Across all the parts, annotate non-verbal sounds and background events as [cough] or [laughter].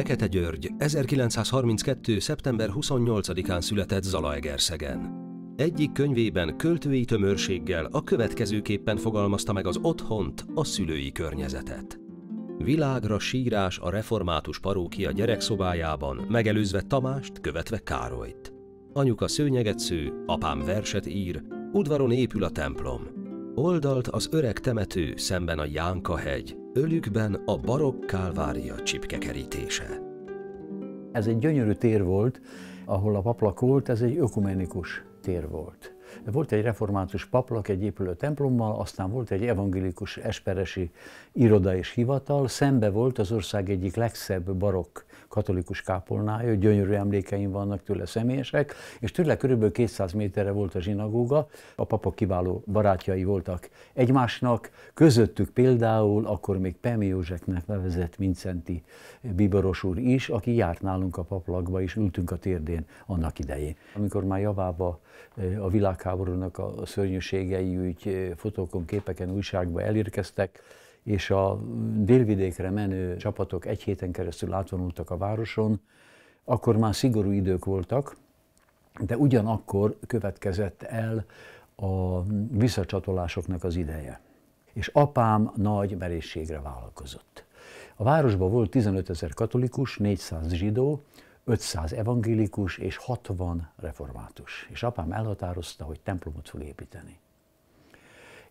Fekete György 1932. szeptember 28-án született Zalaegerszegen. Egyik könyvében költői tömörséggel a következőképpen fogalmazta meg az otthont, a szülői környezetet. Világra sírás a református parókia gyerekszobájában, megelőzve Tamást, követve Károlyt. Anyuka szőnyeget sző, apám verset ír, udvaron épül a templom. Oldalt az öreg temető, szemben a Jánka hegy, ölükben a barokk kálvária csipkekerítése. Ez egy gyönyörű tér volt, ahol a paplakolt, ez egy ökumenikus tér volt. Volt egy református paplak egy épülő templommal, aztán volt egy evangélikus esperesi iroda és hivatal, szembe volt az ország egyik legszebb barokk katolikus kápolnája, gyönyörű emlékeim vannak tőle személyesek, és tőle körülbelül 200 méterre volt a zsinagóga, a papok kiváló barátjai voltak egymásnak, közöttük például akkor még Pemi Józseknek nevezett Mincenti Biboros úr is, aki járt nálunk a paplakba, és ültünk a térdén annak idején. Amikor már javába a világháborúnak a szörnyűségei úgy fotókon, képeken, újságba elérkeztek, és a délvidékre menő csapatok egy héten keresztül átvonultak a városon, akkor már szigorú idők voltak, de ugyanakkor következett el a visszacsatolásoknak az ideje. És apám nagy merészségre vállalkozott. A városban volt 15 ezer katolikus, 400 zsidó, 500 evangélikus és 60 református. És apám elhatározta, hogy templomot fog építeni.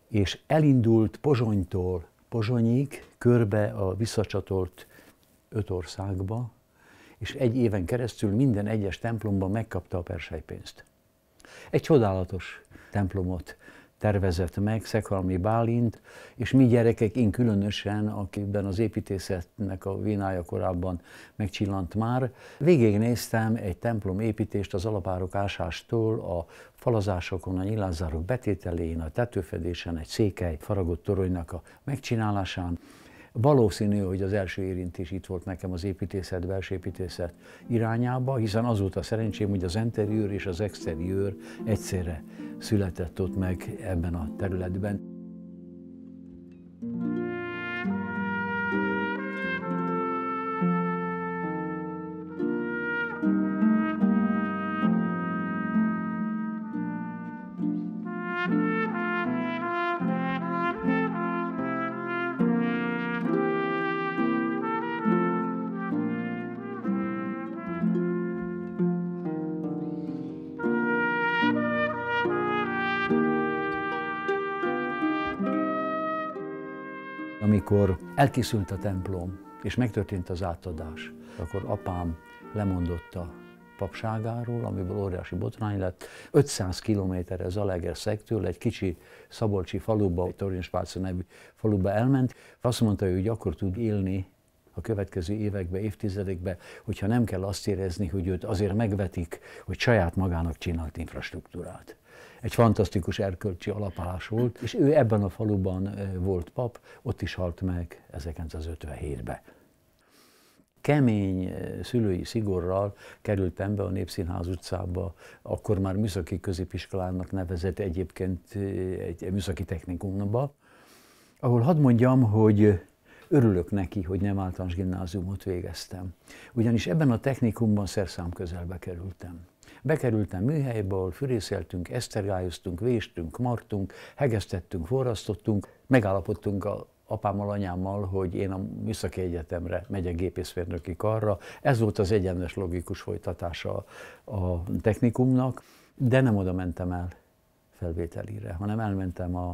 És elindult Pozsonytól Pozsonyig, körbe a visszacsatolt öt országba, és egy éven keresztül minden egyes templomban megkapta a persejpénzt. Egy csodálatos templomot tervezett meg Szekalmi Bálint, és mi gyerekek, én különösen, akiben az építészetnek a vinája korábban megcsillant már, végignéztem egy templom építést az alapárok ásástól a falazásokon, a nyilázárok betételén, a tetőfedésen, egy székely faragott toronynak a megcsinálásán. Valószínű, hogy az első érintés itt volt nekem az építészet, versépítészet irányába, hiszen azóta szerencsém, hogy az interiőr és az exteriőr egyszerre született ott meg ebben a területben. Amikor elkészült a templom, és megtörtént az átadás, akkor apám lemondott a papságáról, amiből óriási botrány lett. 500 kilométerre szektől, egy kicsi szabolcsi faluba, Torrinspálca nevű faluba elment. Azt mondta, hogy akkor tud élni a következő évekbe, évtizedekbe, hogyha nem kell azt érezni, hogy őt azért megvetik, hogy saját magának csinált infrastruktúrát egy fantasztikus erkölcsi alapállás volt, és ő ebben a faluban volt pap, ott is halt meg 1957-ben. Kemény szülői szigorral kerültem be a Népszínház utcába, akkor már műszaki középiskolának nevezett egyébként egy műszaki technikumba, ahol hadd mondjam, hogy örülök neki, hogy nem általános gimnáziumot végeztem. Ugyanis ebben a technikumban szerszám közelbe kerültem. Bekerültem műhelybe, ahol fűrészeltünk, esztergályoztunk, véstünk, martunk, hegesztettünk, forrasztottunk, megállapodtunk a apámmal, anyámmal, hogy én a Műszaki Egyetemre megyek gépészmérnöki karra. Ez volt az egyenes logikus folytatása a technikumnak, de nem oda mentem el felvételire, hanem elmentem a,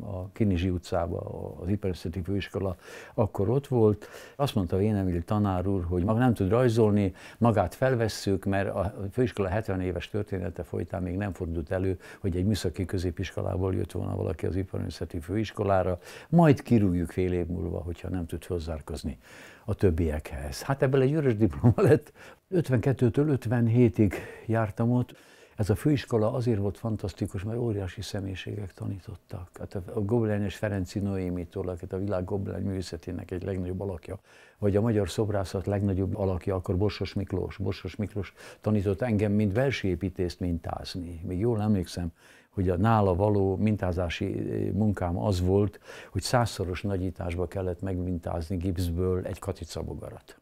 a Kinizsi utcába, az Iperszeti Főiskola, akkor ott volt. Azt mondta én Emil tanár úr, hogy maga nem tud rajzolni, magát felvesszük, mert a főiskola 70 éves története folytán még nem fordult elő, hogy egy műszaki középiskolából jött volna valaki az Iperszeti Főiskolára, majd kirúgjuk fél év múlva, hogyha nem tud hozzárkozni a többiekhez. Hát ebből egy örös diploma lett. 52-től 57-ig jártam ott, ez a főiskola azért volt fantasztikus, mert óriási személyiségek tanítottak. Hát a Gobelenes Ferenci Noémitól, akit a világ Goblen művészetének egy legnagyobb alakja, vagy a magyar szobrászat legnagyobb alakja, akkor Borsos Miklós. Borsos Miklós tanított engem, mint versépítést mintázni. Még jól emlékszem, hogy a nála való mintázási eh, munkám az volt, hogy százszoros nagyításba kellett megmintázni gipszből egy katicabogarat.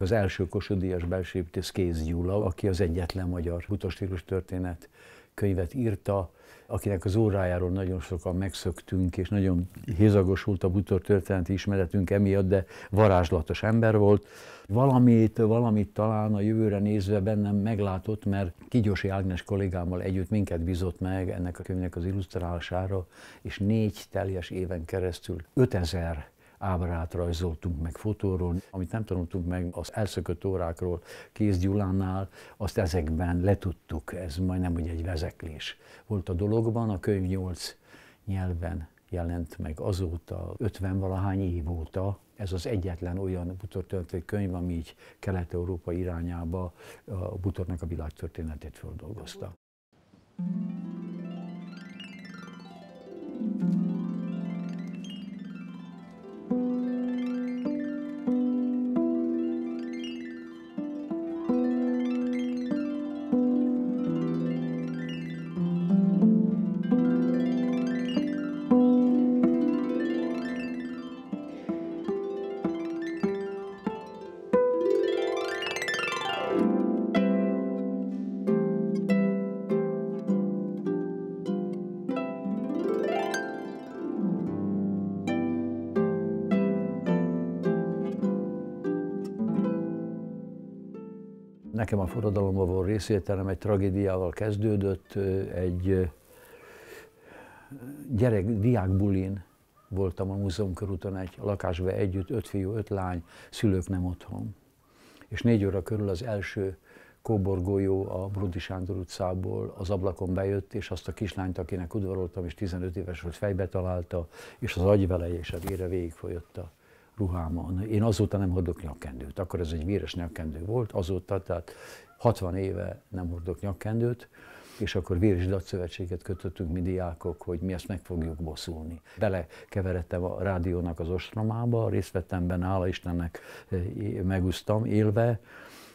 Az első kosodíjas belsépítész Kéz Gyula, aki az egyetlen magyar butastílus történet könyvet írta, akinek az órájáról nagyon sokan megszöktünk, és nagyon hézagosult a butor történeti ismeretünk emiatt, de varázslatos ember volt. Valamit, valamit talán a jövőre nézve bennem meglátott, mert Kigyosi Ágnes kollégámmal együtt minket bizott meg ennek a könyvnek az illusztrálására, és négy teljes éven keresztül 5000 ábrát rajzoltunk meg fotóról, amit nem tanultunk meg az elszökött órákról Kéz Gyulánál, azt ezekben letudtuk, ez majdnem hogy egy vezeklés volt a dologban, a könyv nyolc nyelven jelent meg azóta, 50-valahány év óta, ez az egyetlen olyan butortörténeti könyv, ami így Kelet-Európa irányába a butornak a világtörténetét földolgozta. Thank you. nekem a forradalomban volt részvételem, egy tragédiával kezdődött, egy gyerek, diákbulin voltam a múzeum körúton egy lakásban együtt, öt fiú, öt lány, szülők nem otthon. És négy óra körül az első kóborgójó a Brudi Sándor utcából az ablakon bejött, és azt a kislányt, akinek udvaroltam, és 15 éves volt, fejbe találta, és az agyveleje és a vére ruhámon. Én azóta nem hordok nyakkendőt, akkor ez egy véres nyakkendő volt, azóta, tehát 60 éve nem hordok nyakkendőt, és akkor véres datszövetséget kötöttünk mi diákok, hogy mi ezt meg fogjuk bosszulni. Belekeveredtem a rádiónak az ostromába, részt vettem benne, hála Istennek eh, megúsztam élve,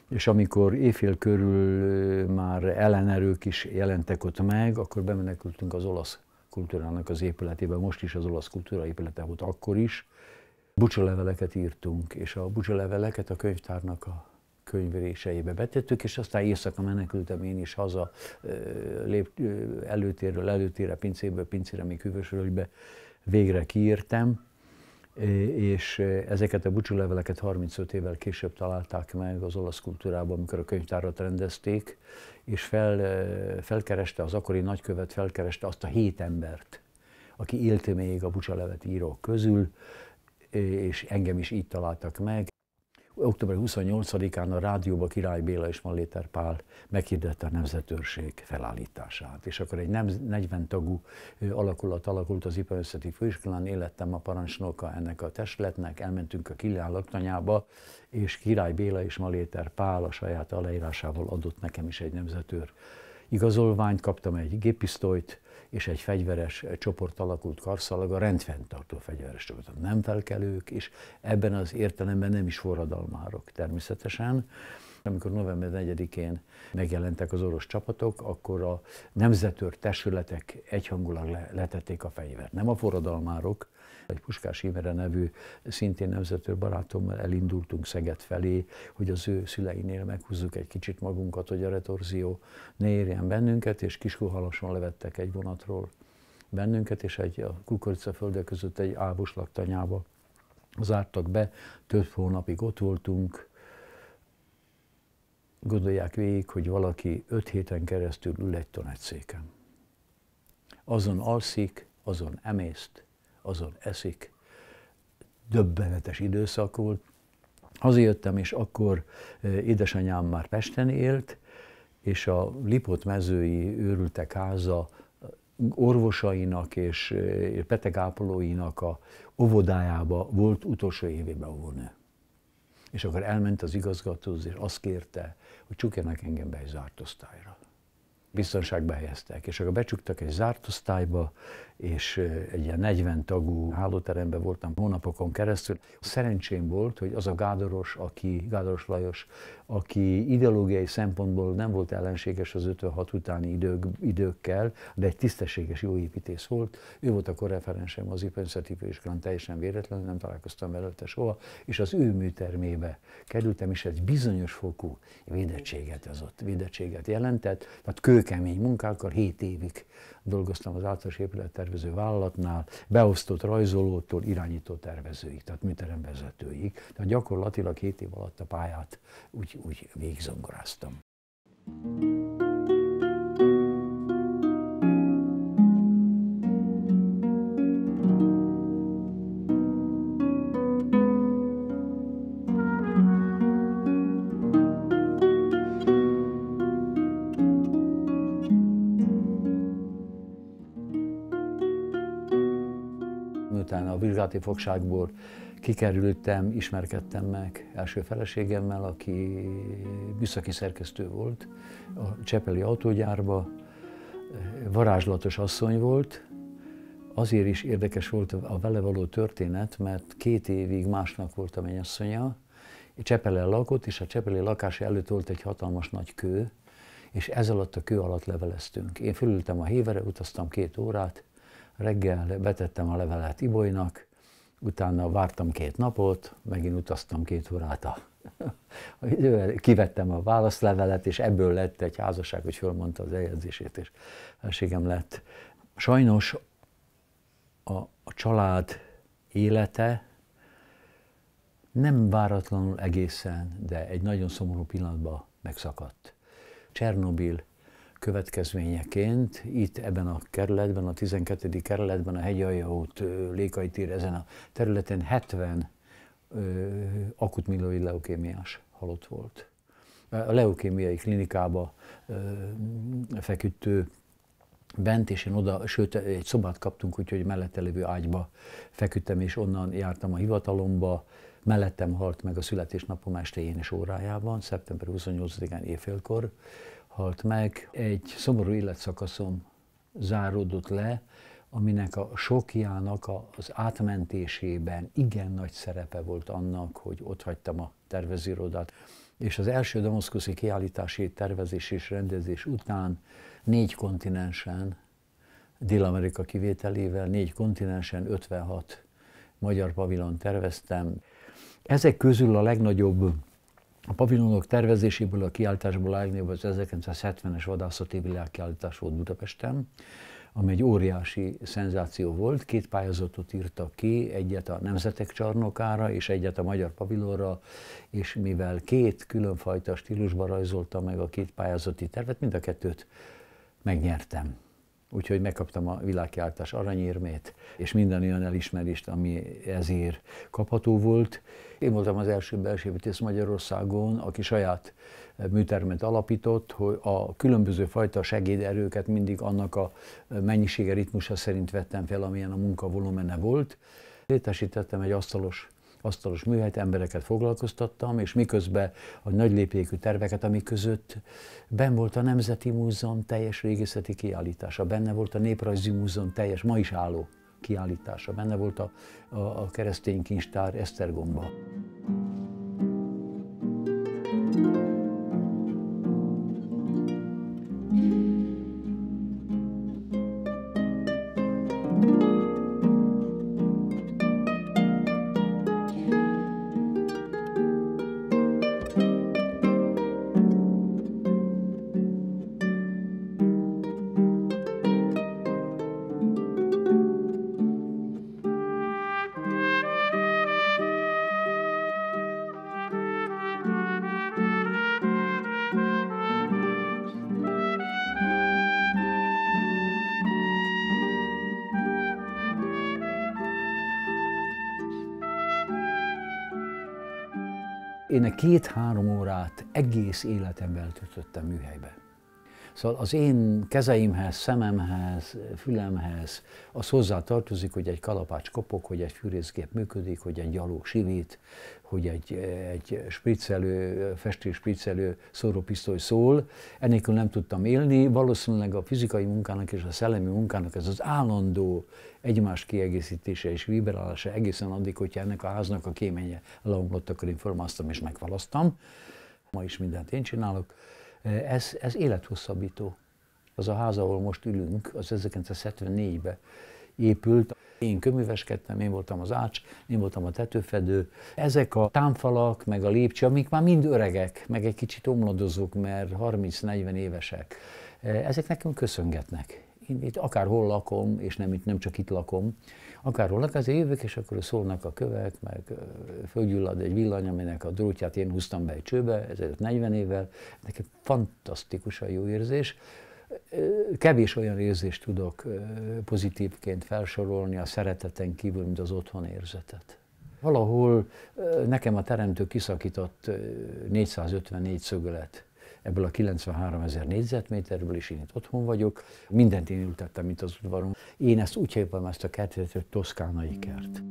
és amikor éjfél körül eh, már ellenerők is jelentek ott meg, akkor bemenekültünk az olasz kultúrának az épületébe. Most is az olasz kultúra épülete volt akkor is, bucsaleveleket írtunk, és a bucsaleveleket a könyvtárnak a könyvéréseibe betettük, és aztán éjszaka menekültem én is haza lép, előtérről előtérre, pincéből pincére, még hűvösölgybe végre kiírtem, és ezeket a bucsuleveleket 35 évvel később találták meg az olasz kultúrában, amikor a könyvtárat rendezték, és fel, felkereste az akkori nagykövet, felkereste azt a hét embert, aki élt még a bucsalevet írók közül, és engem is így találtak meg. Október 28-án a rádióba Király Béla és Malléter Pál meghirdette a nemzetőrség felállítását. És akkor egy 40 tagú alakulat alakult az IPA Összeti Főiskolán, élettem a parancsnoka ennek a testületnek, elmentünk a Kilián laktanyába, és Király Béla és Maléter Pál a saját aláírásával adott nekem is egy nemzetőr igazolványt, kaptam egy géppisztolyt, és egy fegyveres csoport alakult karszalag, a rendfenntartó fegyveres csoport. Nem felkelők, és ebben az értelemben nem is forradalmárok természetesen. Amikor november 4-én megjelentek az orosz csapatok, akkor a nemzetőr testületek egyhangulag letették a fegyvert. Nem a forradalmárok, egy Puskás Imre nevű szintén nemzetőr barátommal elindultunk Szeged felé, hogy az ő szüleinél meghúzzuk egy kicsit magunkat, hogy a retorzió ne érjen bennünket, és Kiskuhalason levettek egy vonatról bennünket, és egy a földek között egy ábos laktanyába zártak be, több hónapig ott voltunk, gondolják végig, hogy valaki öt héten keresztül ül egy tanácsszéken. Azon alszik, azon emészt, azon eszik. Döbbenetes időszak volt. Hazajöttem, és akkor édesanyám már Pesten élt, és a Lipot mezői őrültek háza orvosainak és betegápolóinak a óvodájába volt utolsó évében óvónő. És akkor elment az igazgatóhoz, és azt kérte, hogy csukjanak engem be egy zárt osztályra. Biztonságba helyeztek, és akkor becsuktak egy zárt osztályba, és egy ilyen 40 tagú hálóteremben voltam hónapokon keresztül. Szerencsém volt, hogy az a Gádoros, aki, Gádoros Lajos, aki ideológiai szempontból nem volt ellenséges az 56 utáni idők, időkkel, de egy tisztességes jó építész volt. Ő volt a korreferensem az Ipönszeti Főiskolán, teljesen véletlenül nem találkoztam előtte soha, és az ő műtermébe kerültem, és egy bizonyos fokú védettséget az ott, védettséget jelentett, tehát kőkemény munkákkal 7 évig dolgoztam az általános épülettervező vállalatnál, beosztott rajzolótól irányító tervezőig, tehát vezetőig. Tehát gyakorlatilag két év alatt a pályát úgy, úgy végzongoráztam. thank you vizsgálati fogságból kikerültem, ismerkedtem meg első feleségemmel, aki műszaki szerkesztő volt a Csepeli autógyárba, varázslatos asszony volt, azért is érdekes volt a vele való történet, mert két évig másnak volt a mennyasszonya, Csepelen lakott, és a Csepeli lakás előtt volt egy hatalmas nagy kő, és ez alatt a kő alatt leveleztünk. Én fölültem a hévere, utaztam két órát, reggel betettem a levelet Ibolynak, utána vártam két napot, megint utaztam két órát a [laughs] kivettem a válaszlevelet, és ebből lett egy házasság, hogy fölmondta az eljegyzését, és felségem lett. Sajnos a, a család élete nem váratlanul egészen, de egy nagyon szomorú pillanatban megszakadt. Csernobil következményeként itt ebben a kerületben, a 12. kerületben, a Hegyalja út, Lékai tér ezen a területen 70 ö, akut millói leukémiás halott volt. A leukémiai klinikába ö, feküdt ő bent, és én oda, sőt, egy szobát kaptunk, úgyhogy mellette lévő ágyba feküdtem, és onnan jártam a hivatalomba, mellettem halt meg a születésnapom este én és órájában, szeptember 28-án éjfélkor, halt meg. Egy szomorú életszakaszom záródott le, aminek a sokjának az átmentésében igen nagy szerepe volt annak, hogy ott hagytam a tervezőrodát. És az első damaszkuszi kiállítási tervezés és rendezés után négy kontinensen, Dél-Amerika kivételével, négy kontinensen 56 magyar pavilon terveztem. Ezek közül a legnagyobb a pavilonok tervezéséből, a kiállításból állni az 1970-es vadászati világkiállítás volt Budapesten, ami egy óriási szenzáció volt. Két pályázatot írtak ki, egyet a Nemzetek Csarnokára és egyet a Magyar Pavilonra, és mivel két különfajta stílusban rajzolta meg a két pályázati tervet, mind a kettőt megnyertem. Úgyhogy megkaptam a világkiáltás aranyérmét, és minden olyan elismerést, ami ezért kapható volt. Én voltam az első belsőépítész Magyarországon, aki saját műtermet alapított, hogy a különböző fajta segéderőket mindig annak a mennyisége ritmusa szerint vettem fel, amilyen a munka volumene volt. Létesítettem egy asztalos asztalos műhelyt, embereket foglalkoztattam, és miközben a nagy lépékű terveket, amik között ben volt a Nemzeti Múzeum teljes régészeti kiállítása, benne volt a Néprajzi Múzeum teljes, ma is álló kiállítása, benne volt a, a, a keresztény kincstár Esztergomba. Én a két-három órát egész életemben töltöttem műhelybe. Szóval az én kezeimhez, szememhez, fülemhez az hozzá tartozik, hogy egy kalapács kopog, hogy egy fűrészgép működik, hogy egy gyaló sivít, hogy egy, egy spriccelő, spriccelő szórópisztoly szól. Ennélkül nem tudtam élni. Valószínűleg a fizikai munkának és a szellemi munkának ez az állandó egymás kiegészítése és vibrálása egészen addig, hogyha ennek a háznak a kéménye leomlott, akkor én és megvalasztam. Ma is mindent én csinálok. Ez, ez élethosszabbító. Az a ház, ahol most ülünk, az 1974-ben épült. Én köműveskedtem, én voltam az ács, én voltam a tetőfedő. Ezek a támfalak, meg a lépcső, amik már mind öregek, meg egy kicsit omladozók, mert 30-40 évesek, ezek nekünk köszöngetnek én itt akárhol lakom, és nem, nem csak itt lakom, akárhol lakom, azért jövök, és akkor szólnak a kövek, meg fölgyullad egy villany, aminek a drótját én húztam be egy csőbe, ezelőtt 40 évvel. Nekem fantasztikusan jó érzés. Kevés olyan érzést tudok pozitívként felsorolni a szereteten kívül, mint az otthon érzetet valahol nekem a teremtő kiszakított 454 szögölet ebből a 93 ezer négyzetméterből, és én itt otthon vagyok. Mindent én ültettem itt az udvaron. Én ezt úgy hívom ezt a kertet, hogy toszkánai kert.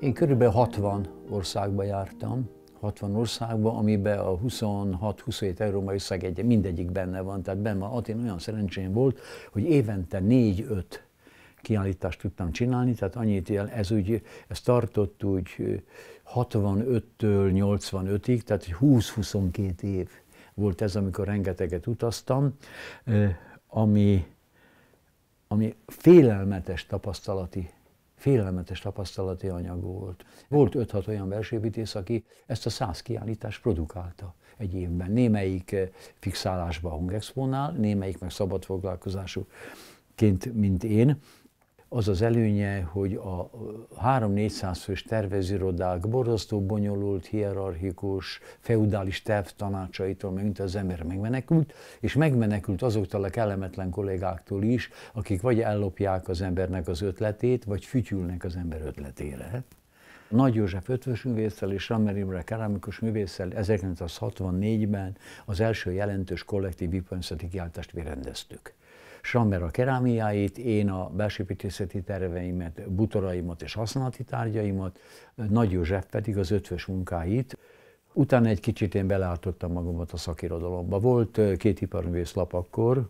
Én körülbelül 60 országba jártam, 60 országba, amiben a 26-27 európai ország egy, mindegyik benne van. Tehát benne van. Atén olyan szerencsém volt, hogy évente 4-5 kiállítást tudtam csinálni, tehát annyit jel, ez úgy, ez tartott úgy 65-től 85-ig, tehát 20-22 év volt ez, amikor rengeteget utaztam, ami, ami félelmetes tapasztalati félelmetes tapasztalati anyag volt. Volt 5-6 olyan versépítész, aki ezt a száz kiállítást produkálta egy évben. Némelyik eh, fixálásban a Hungexponál, némelyik meg szabad mint én, az az előnye, hogy a 3-400 fős tervezirodák borzasztó bonyolult, hierarchikus, feudális terv tanácsaitól, mint az ember megmenekült, és megmenekült azoktól a kellemetlen kollégáktól is, akik vagy ellopják az embernek az ötletét, vagy fütyülnek az ember ötletére. Nagy József ötvös művésszel és Rammer Imre kerámikus művésszel 1964-ben az első jelentős kollektív ipanyszati kiáltást vérendeztük. Samber a kerámiáit, én a belsőépítészeti terveimet, butoraimat és használati tárgyaimat, Nagy József pedig az ötvös munkáit. Utána egy kicsit én beleártottam magamat a szakirodalomba. Volt két iparművész lap akkor,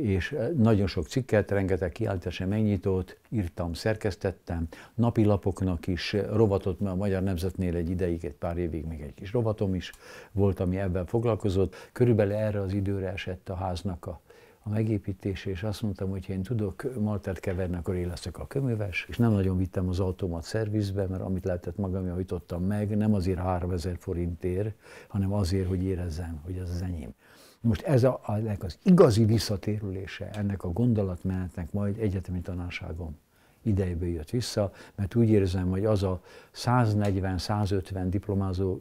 és nagyon sok cikket, rengeteg kiállítása megnyitott, írtam, szerkesztettem, napi lapoknak is rovatot, mert a Magyar Nemzetnél egy ideig, egy pár évig még egy kis rovatom is volt, ami ebben foglalkozott. Körülbelül erre az időre esett a háznak a a megépítése, és azt mondtam, hogy ha én tudok maltert keverni, akkor én leszek a köműves, és nem nagyon vittem az autómat szervizbe, mert amit lehetett magam javítottam meg, nem azért 3000 forintért, hanem azért, hogy érezzem, hogy ez az enyém. Most ez a, a, az igazi visszatérülése ennek a gondolatmenetnek majd egyetemi tanárságom idejéből jött vissza, mert úgy érzem, hogy az a 140-150 diplomázó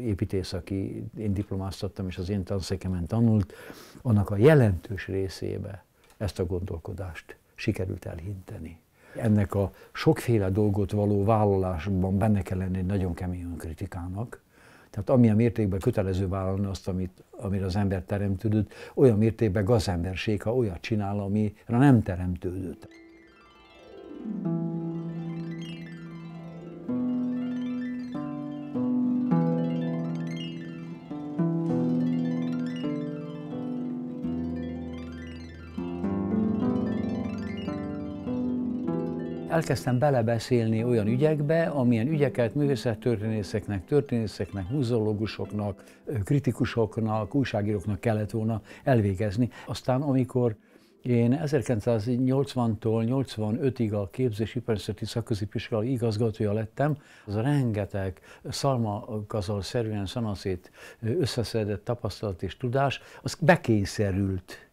építész, aki én diplomáztattam, és az én tanszékemen tanult, annak a jelentős részébe ezt a gondolkodást sikerült elhinteni. Ennek a sokféle dolgot való vállalásban benne kell lenni egy nagyon kemény önkritikának. tehát amilyen mértékben kötelező vállalni azt, amit, amire az ember teremtődött, olyan mértékben gazemberség, ha olyat csinál, amire nem teremtődött. thank you elkezdtem belebeszélni olyan ügyekbe, amilyen ügyeket művészettörténészeknek, történészeknek, muzeológusoknak, kritikusoknak, újságíróknak kellett volna elvégezni. Aztán amikor én 1980-tól 85-ig a képzésiparszati szakközépiskolai igazgatója lettem. Az a rengeteg szalmakazal szerűen szanaszét összeszedett tapasztalat és tudás, az bekényszerült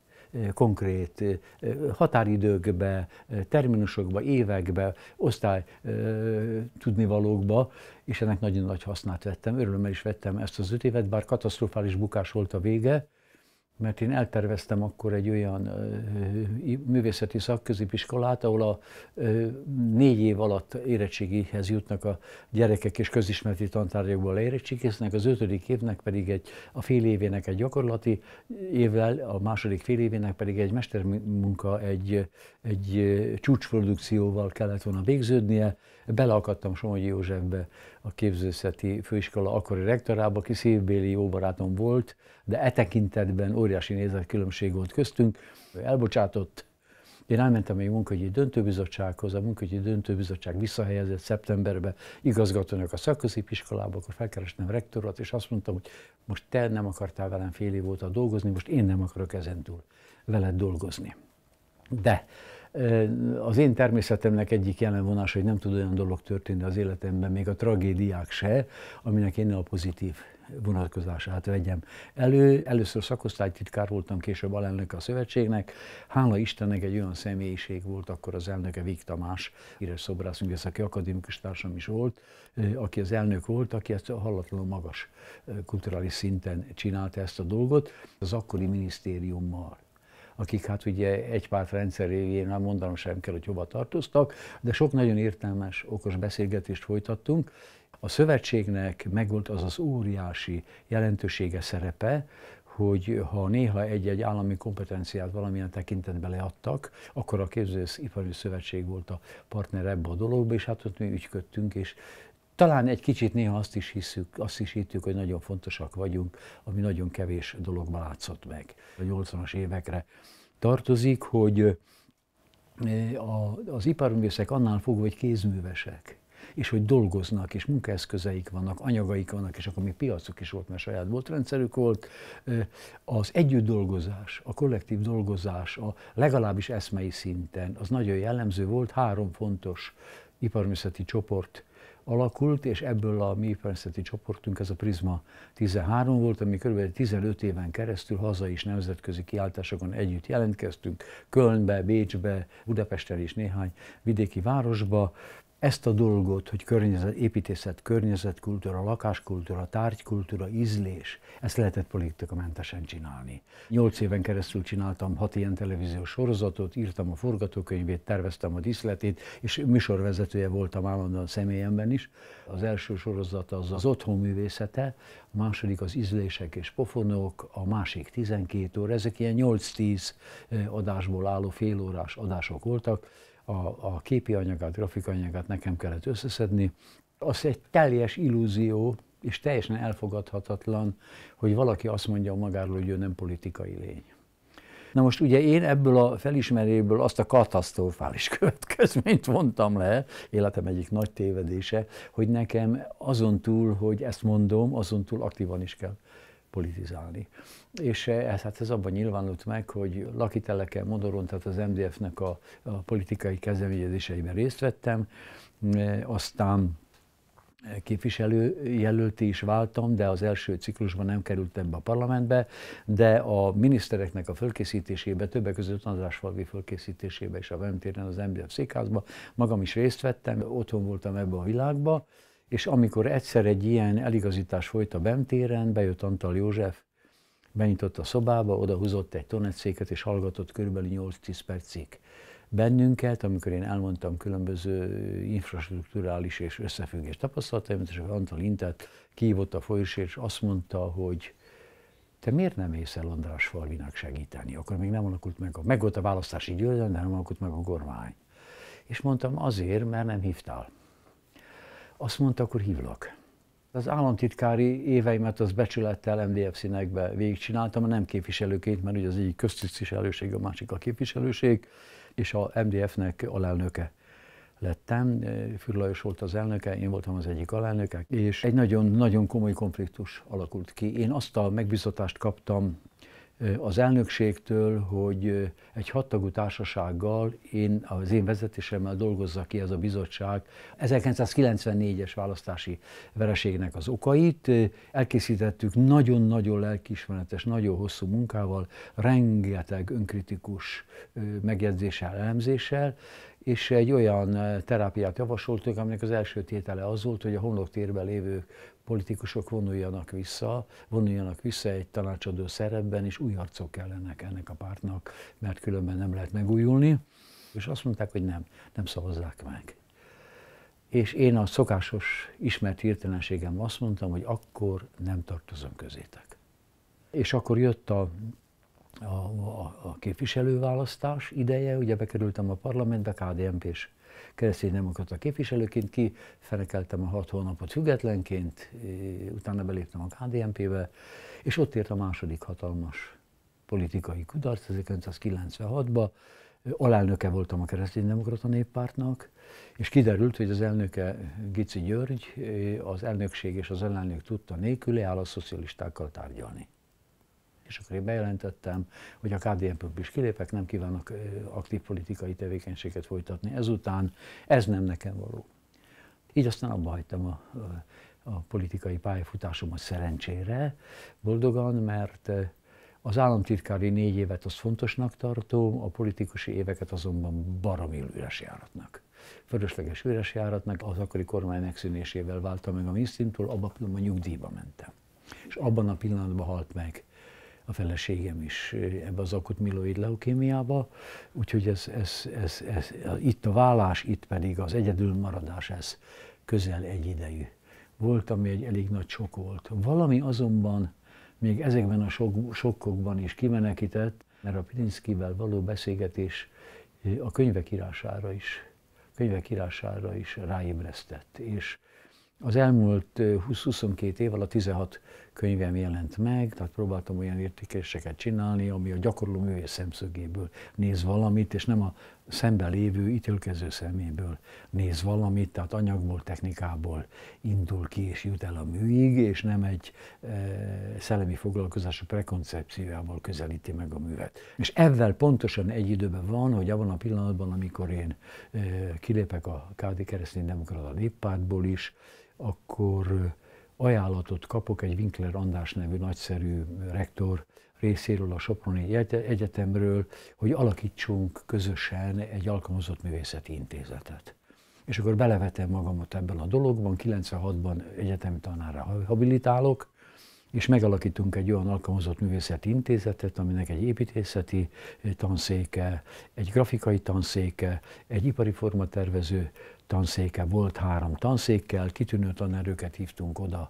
konkrét határidőkbe, terminusokba, évekbe, osztály tudnivalókba, és ennek nagyon nagy hasznát vettem. Örömmel is vettem ezt az öt évet, bár katasztrofális bukás volt a vége, mert én elterveztem akkor egy olyan művészeti szakközépiskolát, ahol a négy év alatt érettségihez jutnak a gyerekek, és közismereti tantárgyakból érettségiznek, az ötödik évnek pedig egy, a fél évének egy gyakorlati évvel, a második fél évének pedig egy mestermunka, egy, egy csúcsprodukcióval kellett volna végződnie, Beleakadtam Somogyi Józsefbe, a képzőszeti főiskola akkori rektorába, aki szívbéli jó barátom volt, de e tekintetben óriási nézetkülönbség volt köztünk. Elbocsátott, én elmentem egy munkahogyi döntőbizottsághoz, a munkahogyi döntőbizottság visszahelyezett szeptemberbe igazgatónak a szakközépiskolába, akkor felkerestem a rektorot, és azt mondtam, hogy most te nem akartál velem fél év óta dolgozni, most én nem akarok ezentúl veled dolgozni. De az én természetemnek egyik jelen vonás, hogy nem tud olyan dolog történni az életemben, még a tragédiák se, aminek én a pozitív vonatkozását vegyem elő. Először szakosztálytitkár voltam, később alelnök a szövetségnek. Hála Istennek egy olyan személyiség volt, akkor az elnöke Vig Tamás, híres szobrászművész, aki akadémikus társam is volt, aki az elnök volt, aki ezt a hallatlanul magas kulturális szinten csinálta ezt a dolgot. Az akkori minisztériummal akik hát ugye egy párt rendszer révén, már hát mondanom sem kell, hogy hova tartoztak, de sok nagyon értelmes, okos beszélgetést folytattunk. A szövetségnek megvolt az az óriási jelentősége szerepe, hogy ha néha egy-egy állami kompetenciát valamilyen tekintetben leadtak, akkor a ipari Szövetség volt a partner ebbe a dologba, és hát ott mi ügyködtünk, és talán egy kicsit néha azt is hiszük, azt is hittük, hogy nagyon fontosak vagyunk, ami nagyon kevés dologban látszott meg. A 80-as évekre tartozik, hogy az iparművészek annál fogva, hogy kézművesek, és hogy dolgoznak, és munkaeszközeik vannak, anyagaik vannak, és akkor még piacuk is volt, mert saját volt rendszerük volt. Az együtt dolgozás, a kollektív dolgozás, a legalábbis eszmei szinten, az nagyon jellemző volt. Három fontos iparművészeti csoport alakult, és ebből a mi iparszeti csoportunk, ez a Prisma 13 volt, ami kb. 15 éven keresztül hazai és nemzetközi kiáltásokon együtt jelentkeztünk, Kölnbe, Bécsbe, Budapesten is néhány vidéki városba, ezt a dolgot, hogy környezet, építészet, környezetkultúra, lakáskultúra, tárgykultúra, ízlés, ezt lehetett politikamentesen csinálni. Nyolc éven keresztül csináltam hat ilyen televíziós sorozatot, írtam a forgatókönyvét, terveztem a diszletét, és műsorvezetője voltam állandóan személyemben is. Az első sorozat az az otthon művészete, a második az ízlések és pofonok, a másik 12 óra, ezek ilyen 8-10 adásból álló félórás adások voltak a, a képi grafikai anyagát nekem kellett összeszedni. Az egy teljes illúzió, és teljesen elfogadhatatlan, hogy valaki azt mondja magáról, hogy ő nem politikai lény. Na most ugye én ebből a felismeréből azt a katasztrofális [laughs] következményt vontam le, életem egyik nagy tévedése, hogy nekem azon túl, hogy ezt mondom, azon túl aktívan is kell politizálni. És eh, ez, hát ez abban nyilvánult meg, hogy lakiteleken, modoron, tehát az MDF-nek a, a politikai kezdeményezéseiben részt vettem, eh, aztán eh, képviselőjelölti is váltam, de az első ciklusban nem kerültem be a parlamentbe, de a minisztereknek a fölkészítésébe, többek között Andrásfalvi fölkészítésébe és a Vemtéren az MDF székházba magam is részt vettem, otthon voltam ebbe a világba, és amikor egyszer egy ilyen eligazítás folyt a bentéren, bejött Antal József, benyitott a szobába, odahúzott egy tonetszéket, és hallgatott kb. 8-10 percig bennünket, amikor én elmondtam különböző infrastruktúrális és összefüggés tapasztalataimat, és Antal Intet kihívott a folyosó, és azt mondta, hogy te miért nem észel el András Falvinak segíteni? Akkor még nem alakult meg, a, meg volt a választási győzelem, de nem alakult meg a kormány. És mondtam, azért, mert nem hívtál. Azt mondta, akkor hívlak. Az államtitkári éveimet az becsülettel MDF színekbe végigcsináltam, nem képviselőként, mert ugye az egyik köztisztviselőség, a másik a képviselőség, és a MDF-nek alelnöke lettem. Fürl Lajos volt az elnöke, én voltam az egyik alelnöke, és egy nagyon-nagyon komoly konfliktus alakult ki. Én azt a megbizatást kaptam az elnökségtől, hogy egy hattagú társasággal én, az én vezetésemmel dolgozza ki ez a bizottság 1994-es választási vereségnek az okait. Elkészítettük nagyon-nagyon lelkiismeretes, nagyon hosszú munkával, rengeteg önkritikus megjegyzéssel, elemzéssel, és egy olyan terápiát javasoltuk, aminek az első tétele az volt, hogy a homloktérben lévő politikusok vonuljanak vissza, vonuljanak vissza egy tanácsadó szerepben, és új arcok kellenek ennek a pártnak, mert különben nem lehet megújulni. És azt mondták, hogy nem, nem szavazzák meg. És én a szokásos ismert hirtelenségem azt mondtam, hogy akkor nem tartozom közétek. És akkor jött a a, a, a képviselőválasztás ideje, ugye bekerültem a parlamentbe, KDNP-s kereszténydemokrata képviselőként, kifenekeltem a hat hónapot függetlenként, utána beléptem a kdmp be és ott ért a második hatalmas politikai kudarc 1996-ba. Alelnöke voltam a Kereszténydemokrata Néppártnak, és kiderült, hogy az elnöke Gici György, az elnökség és az elnök tudta nélküli áll a szocialistákkal tárgyalni. És akkor én bejelentettem, hogy a KDNP-ből is kilépek, nem kívánok aktív politikai tevékenységet folytatni ezután, ez nem nekem való. Így aztán abba hagytam a, a politikai pályafutásomat szerencsére, boldogan, mert az államtitkári négy évet az fontosnak tartom, a politikusi éveket azonban baromi üres járatnak. Fölösleges üres járatnak, az akkori kormány megszűnésével váltam meg a minisztrimtól, abban a pillanatban nyugdíjba mentem. És abban a pillanatban halt meg a feleségem is ebbe az akut miloid leukémiába, úgyhogy ez, ez, ez, ez, itt a vállás, itt pedig az egyedülmaradás. ez közel egyidejű volt, ami egy elég nagy sok volt. Valami azonban még ezekben a sok, sokkokban is kimenekített, mert a Pilinszkivel való beszélgetés a könyvek írására is, könyvek írására is ráébresztett. És az elmúlt 20-22 év alatt 16 könyvem jelent meg, tehát próbáltam olyan értékeléseket csinálni, ami a gyakorló művész szemszögéből néz valamit, és nem a szembe lévő ítélkező szeméből néz valamit, tehát anyagból, technikából indul ki és jut el a műig, és nem egy e, szellemi foglalkozású prekoncepciójával közelíti meg a művet. És ezzel pontosan egy időben van, hogy abban a pillanatban, amikor én e, kilépek a KD keresztény demokrata néppártból is, akkor ajánlatot kapok egy Winkler András nevű nagyszerű rektor részéről a Soproni Egyetemről, hogy alakítsunk közösen egy alkalmazott művészeti intézetet. És akkor belevetem magamat ebben a dologban, 96-ban egyetemi tanára habilitálok, és megalakítunk egy olyan alkalmazott művészeti intézetet, aminek egy építészeti tanszéke, egy grafikai tanszéke, egy ipari formatervező tanszéke, volt három tanszékkel, kitűnő tanerőket hívtunk oda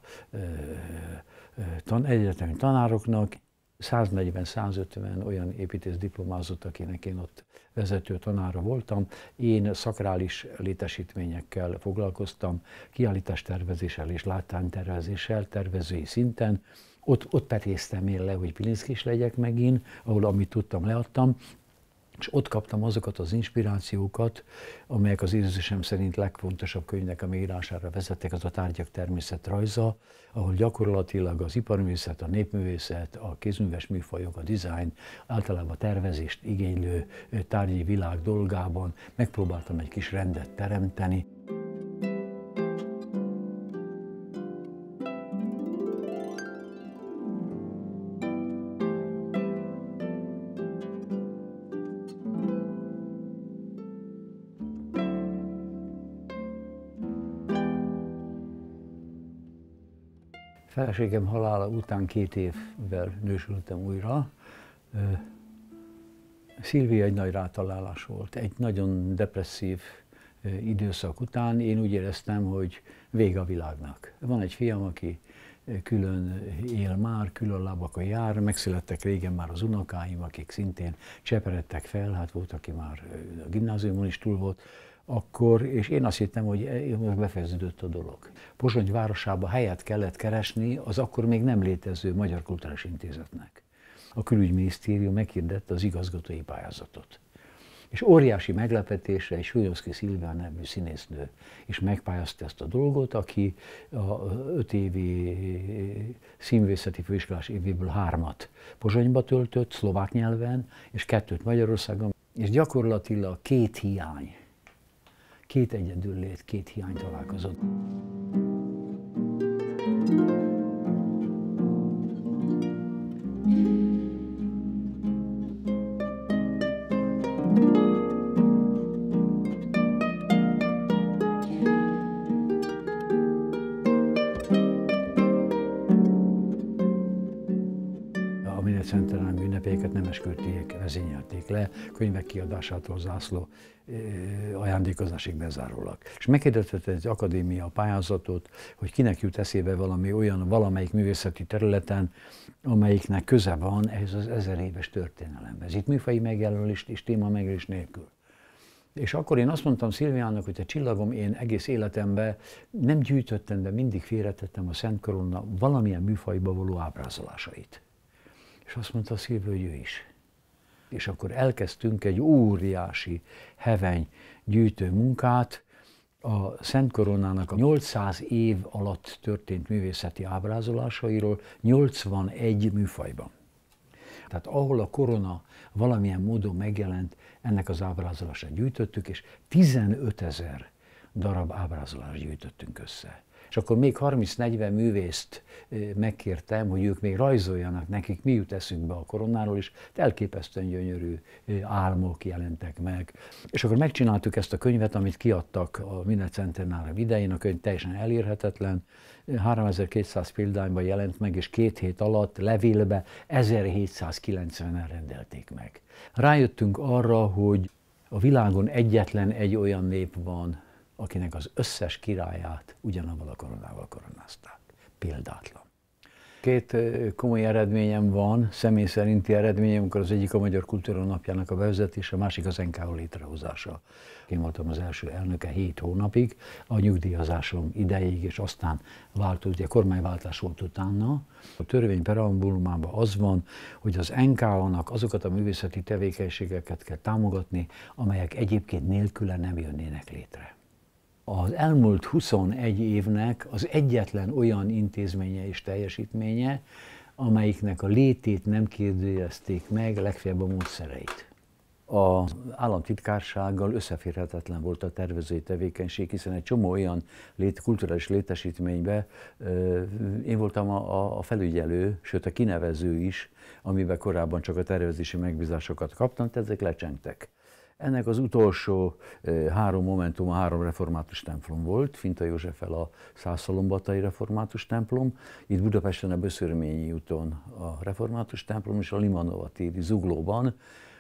tan, egyetemi tanároknak, 140-150 olyan építész diplomázott, akinek én ott vezető tanára voltam. Én szakrális létesítményekkel foglalkoztam, tervezéssel és látványtervezéssel, tervezői szinten. Ott, ott petésztem én le, hogy Pilinszki is legyek megint, ahol amit tudtam, leadtam, és ott kaptam azokat az inspirációkat, amelyek az érzésem szerint legfontosabb könyvnek a írására vezettek, az a tárgyak természetrajza, ahol gyakorlatilag az iparművészet, a népművészet, a kézműves műfajok, a design, általában a tervezést igénylő tárgyi világ dolgában megpróbáltam egy kis rendet teremteni. feleségem halála után két évvel nősültem újra. Szilvi egy nagy rátalálás volt, egy nagyon depresszív időszak után én úgy éreztem, hogy vége a világnak. Van egy fiam, aki külön él már, külön lábakon jár, megszülettek régen már az unokáim, akik szintén cseperedtek fel, hát volt, aki már a gimnáziumon is túl volt, akkor, és én azt hittem, hogy e, most befejeződött a dolog. Pozsony városába helyet kellett keresni az akkor még nem létező Magyar Kulturális Intézetnek. A külügyminisztérium meghirdette az igazgatói pályázatot. És óriási meglepetésre egy Súlyovszki Szilvá nevű színésznő is megpályázta ezt a dolgot, aki a öt évi e, színvészeti főiskolás évéből hármat Pozsonyba töltött, szlovák nyelven, és kettőt Magyarországon, és gyakorlatilag két hiány két lét, két hiány találkozott. könyvek kiadásától zászló ajándékozásig bezárólag. És megkérdezte egy akadémia pályázatot, hogy kinek jut eszébe valami olyan, valamelyik művészeti területen, amelyiknek köze van ehhez az ezer éves történelemhez. Itt műfai megjelölés és téma megjelölés nélkül. És akkor én azt mondtam Szilviának, hogy a csillagom, én egész életemben nem gyűjtöttem, de mindig félretettem a Szent Korona valamilyen műfajba való ábrázolásait. És azt mondta Szilvi, hogy ő is és akkor elkezdtünk egy óriási heveny gyűjtő munkát, a Szent Koronának a 800 év alatt történt művészeti ábrázolásairól 81 műfajban. Tehát ahol a korona valamilyen módon megjelent, ennek az ábrázolását gyűjtöttük, és 15 ezer darab ábrázolást gyűjtöttünk össze és akkor még 30-40 művészt megkértem, hogy ők még rajzoljanak nekik, mi jut be a koronáról, és elképesztően gyönyörű álmok jelentek meg. És akkor megcsináltuk ezt a könyvet, amit kiadtak a Minden Centenára idején, a könyv teljesen elérhetetlen, 3200 példányban jelent meg, és két hét alatt levélbe 1790-en rendelték meg. Rájöttünk arra, hogy a világon egyetlen egy olyan nép van, akinek az összes királyát ugyanabban a koronával koronázták. Példátlan. Két komoly eredményem van, személy szerinti eredményem, amikor az egyik a Magyar Kultúra Napjának a bevezetése, a másik az NKO létrehozása. Én voltam az első elnöke 7 hónapig, a nyugdíjazásom ideig, és aztán vált, ugye kormányváltás volt utána. A törvény preambulumában az van, hogy az NKO-nak azokat a művészeti tevékenységeket kell támogatni, amelyek egyébként nélküle nem jönnének létre az elmúlt 21 évnek az egyetlen olyan intézménye és teljesítménye, amelyiknek a létét nem kérdőjezték meg, legfeljebb a módszereit. Az államtitkársággal összeférhetetlen volt a tervezői tevékenység, hiszen egy csomó olyan lét, kulturális létesítménybe én voltam a, a felügyelő, sőt a kinevező is, amiben korábban csak a tervezési megbízásokat kaptam, tehát ezek lecsengtek. Ennek az utolsó három momentum a három református templom volt, Finta Józseffel a Szászalombatai református templom, itt Budapesten a Böszörményi úton a református templom, és a Limanova téri Zuglóban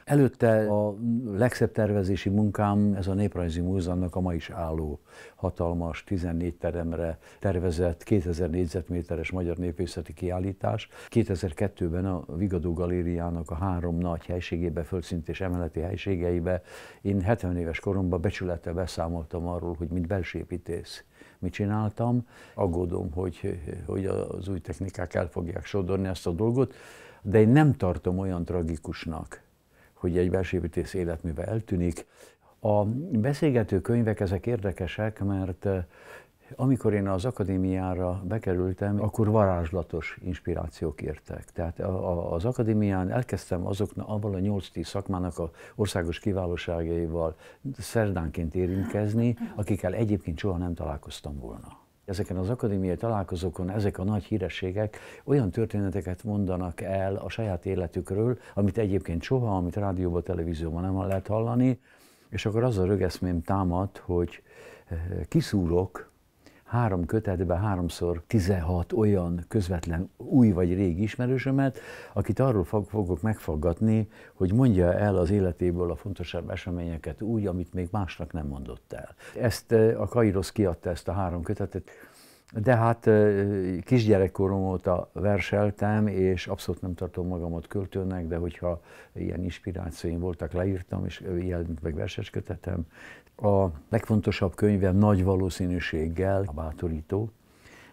Előtte a legszebb tervezési munkám ez a Néprajzi Múzeumnak a ma is álló hatalmas 14 teremre tervezett 2000 négyzetméteres magyar népészeti kiállítás. 2002-ben a Vigadó Galériának a három nagy helységébe, földszint és emeleti helységeibe én 70 éves koromban becsülettel beszámoltam arról, hogy mint építész mit csináltam. Aggódom, hogy, hogy az új technikák el fogják sodorni ezt a dolgot, de én nem tartom olyan tragikusnak, hogy egy versépítész életműve eltűnik. A beszélgető könyvek ezek érdekesek, mert eh, amikor én az akadémiára bekerültem, akkor varázslatos inspirációk értek. Tehát az akadémián elkezdtem azoknak, abban a 8-10 szakmának a országos kiválóságaival szerdánként érintkezni, akikkel egyébként soha nem találkoztam volna. Ezeken az akadémiai találkozókon ezek a nagy hírességek olyan történeteket mondanak el a saját életükről, amit egyébként soha, amit rádióban, televízióban nem lehet hallani, és akkor az a rögeszmém támad, hogy eh, kiszúrok három kötetben háromszor 16 olyan közvetlen új vagy régi ismerősömet, akit arról fog, fogok megfaggatni, hogy mondja el az életéből a fontosabb eseményeket úgy, amit még másnak nem mondott el. Ezt eh, a Kairosz kiadta ezt a három kötetet, de hát eh, kisgyerekkorom óta verseltem, és abszolút nem tartom magamat költőnek, de hogyha ilyen inspirációim voltak, leírtam, és jelent meg verseskötetem, a legfontosabb könyvem nagy valószínűséggel a bátorító,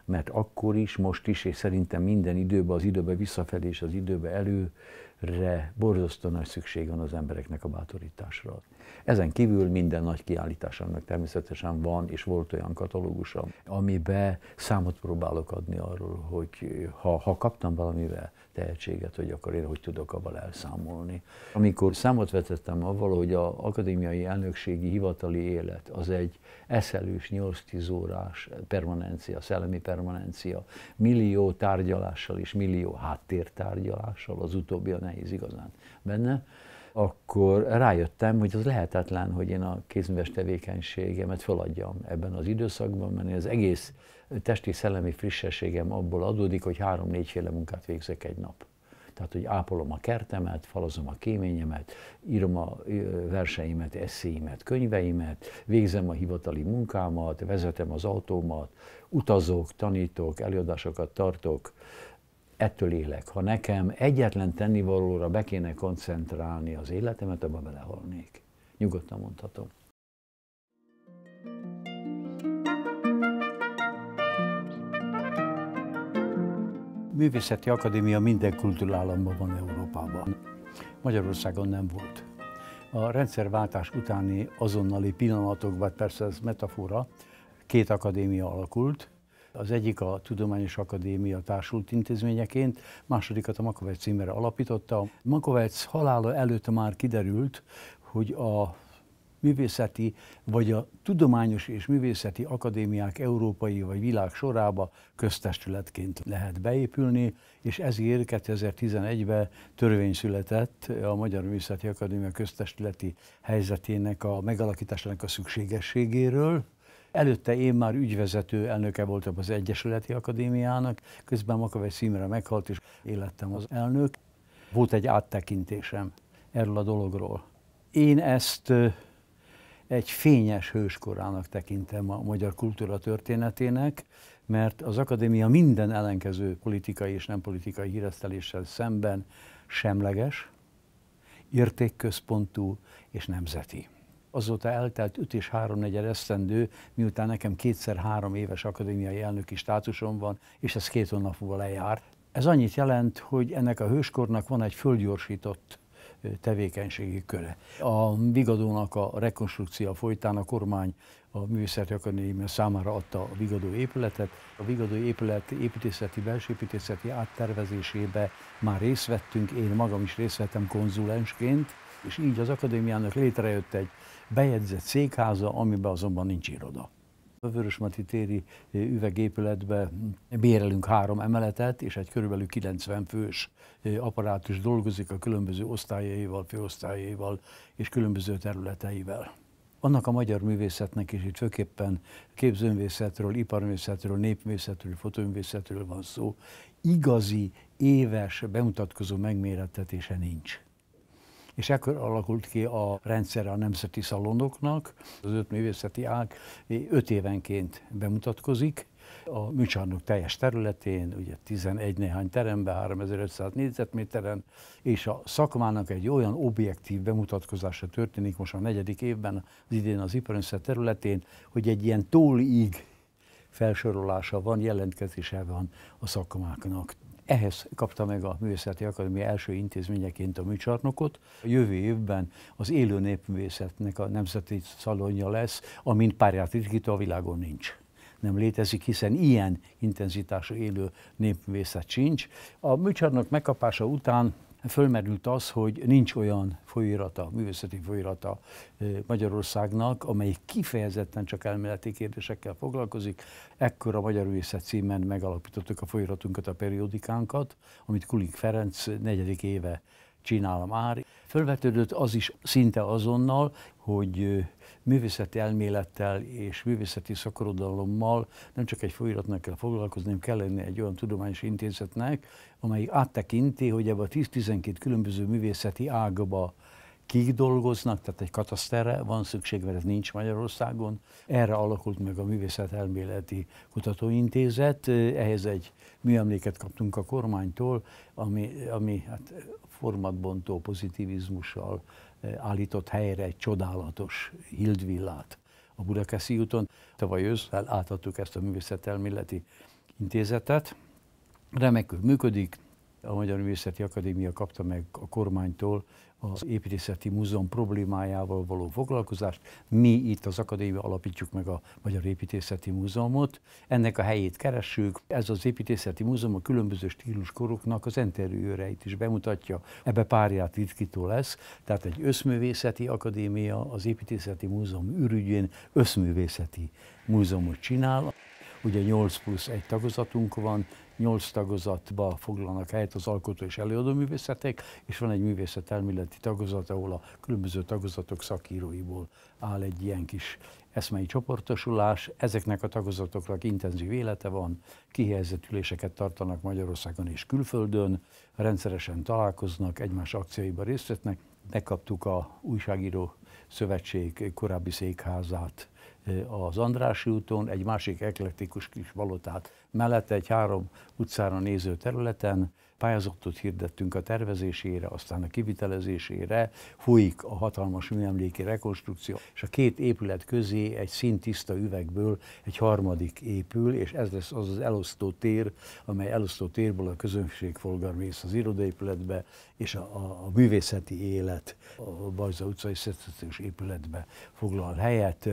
mert akkor is, most is, és szerintem minden időben, az időbe visszafelé és az időbe előre borzasztó nagy szükség van az embereknek a bátorításra. Ezen kívül minden nagy kiállításának természetesen van, és volt olyan katalógusom, amiben számot próbálok adni arról, hogy ha, ha kaptam valamivel tehetséget, hogy akkor én hogy tudok abban elszámolni. Amikor számot vetettem avval, hogy az akadémiai elnökségi hivatali élet az egy eszelős 8-10 órás permanencia, szellemi permanencia, millió tárgyalással és millió háttértárgyalással, az utóbbi a nehéz igazán benne, akkor rájöttem, hogy az lehetetlen, hogy én a kézműves tevékenységemet feladjam ebben az időszakban, mert én az egész testi-szellemi frissességem abból adódik, hogy három-négyféle munkát végzek egy nap. Tehát, hogy ápolom a kertemet, falazom a kéményemet, írom a verseimet, eszéimet, könyveimet, végzem a hivatali munkámat, vezetem az autómat, utazok, tanítok, előadásokat tartok, ettől élek. Ha nekem egyetlen tennivalóra be kéne koncentrálni az életemet, abban belehalnék. Nyugodtan mondhatom. Művészeti Akadémia minden kultúrállamban van Európában. Magyarországon nem volt. A rendszerváltás utáni azonnali pillanatokban, persze ez metafora, két akadémia alakult. Az egyik a Tudományos Akadémia társult intézményeként, másodikat a Makovec címere alapította. Makovec halála előtt már kiderült, hogy a művészeti vagy a tudományos és művészeti akadémiák európai vagy világ sorába köztestületként lehet beépülni, és ezért 2011-ben törvény született a Magyar Művészeti Akadémia köztestületi helyzetének a megalakításának a szükségességéről, Előtte én már ügyvezető elnöke voltam az Egyesületi Akadémiának, közben Makavegy Szímre meghalt, és élettem az elnök. Volt egy áttekintésem erről a dologról. Én ezt egy fényes hőskorának tekintem a magyar kultúra történetének, mert az akadémia minden ellenkező politikai és nem politikai híreszteléssel szemben semleges, értékközpontú és nemzeti. Azóta eltelt 5 és 3 negyed esztendő, miután nekem kétszer három éves akadémiai elnöki státusom van, és ez két hónapúval lejár. Ez annyit jelent, hogy ennek a hőskornak van egy földgyorsított tevékenységi köre. A Vigadónak a rekonstrukció folytán a kormány a Művészeti Akadémia számára adta a Vigadó épületet. A Vigadó épület építészeti, belsőépítészeti áttervezésébe már részt vettünk, én magam is részt vettem konzulensként, és így az akadémiának létrejött egy bejegyzett székháza, amiben azonban nincs iroda. A Vörösmati téri üvegépületbe bérelünk három emeletet, és egy körülbelül 90 fős apparátus dolgozik a különböző osztályaival, főosztályaival és különböző területeivel annak a magyar művészetnek is itt főképpen képzőművészetről, iparművészetről, népművészetről, fotóművészetről van szó, igazi, éves bemutatkozó megmérettetése nincs. És ekkor alakult ki a rendszer a nemzeti szalonoknak. Az öt művészeti ág öt évenként bemutatkozik, a műcsarnok teljes területén, ugye 11 néhány teremben, 3500 négyzetméteren, és a szakmának egy olyan objektív bemutatkozása történik most a negyedik évben, az idén az iparönszer területén, hogy egy ilyen tólig felsorolása van, jelentkezése van a szakmáknak. Ehhez kapta meg a Művészeti Akadémia első intézményeként a műcsarnokot. A jövő évben az élő népművészetnek a nemzeti szalonja lesz, amint párját ritkító a világon nincs nem létezik, hiszen ilyen intenzitású élő népművészet sincs. A műcsarnok megkapása után fölmerült az, hogy nincs olyan folyirata, művészeti folyirata Magyarországnak, amely kifejezetten csak elméleti kérdésekkel foglalkozik. Ekkor a Magyar Művészet címen megalapítottuk a folyiratunkat a periódikánkat, amit Kulik Ferenc negyedik éve csinál már. Fölvetődött az is szinte azonnal, hogy művészeti elmélettel és művészeti szakorodalommal nem csak egy folyiratnak kell foglalkozni, hanem kell lenni egy olyan tudományos intézetnek, amely áttekinti, hogy ebbe a 10-12 különböző művészeti ágba kik dolgoznak, tehát egy kataszterre van szükség, mert ez nincs Magyarországon. Erre alakult meg a művészet elméleti Kutatóintézet. Ehhez egy műemléket kaptunk a kormánytól, ami, ami hát formatbontó pozitivizmussal Eh, állított helyre egy csodálatos hildvillát a Budakeszi úton. Tavaly ősszel átadtuk ezt a művészetelméleti intézetet. Remekül működik, a Magyar Művészeti Akadémia kapta meg a kormánytól az építészeti múzeum problémájával való foglalkozást. Mi itt az akadémia alapítjuk meg a Magyar Építészeti Múzeumot. Ennek a helyét keressük. Ez az építészeti múzeum a különböző stíluskoroknak az enterőjöreit is bemutatja. Ebbe párját ritkító lesz, tehát egy összművészeti akadémia az építészeti múzeum ürügyén összművészeti múzeumot csinál. Ugye 8 plusz egy tagozatunk van, nyolc tagozatba foglalnak helyet az alkotó és előadó művészetek, és van egy művészetelméleti tagozat, ahol a különböző tagozatok szakíróiból áll egy ilyen kis eszmei csoportosulás. Ezeknek a tagozatoknak intenzív élete van, kihelyezett üléseket tartanak Magyarországon és külföldön, rendszeresen találkoznak, egymás akcióiba részt vesznek. Megkaptuk a újságíró szövetség korábbi székházát eh, az Andrási úton, egy másik eklektikus kis valotát mellette egy három utcára néző területen pályázatot hirdettünk a tervezésére, aztán a kivitelezésére, folyik a hatalmas műemléki rekonstrukció, és a két épület közé egy szint tiszta üvegből egy harmadik épül, és ez lesz az az elosztó tér, amely elosztó térből a közönség mész az irodaépületbe, és a, a, a művészeti élet a Bajza utcai szetszős épületbe foglal helyet.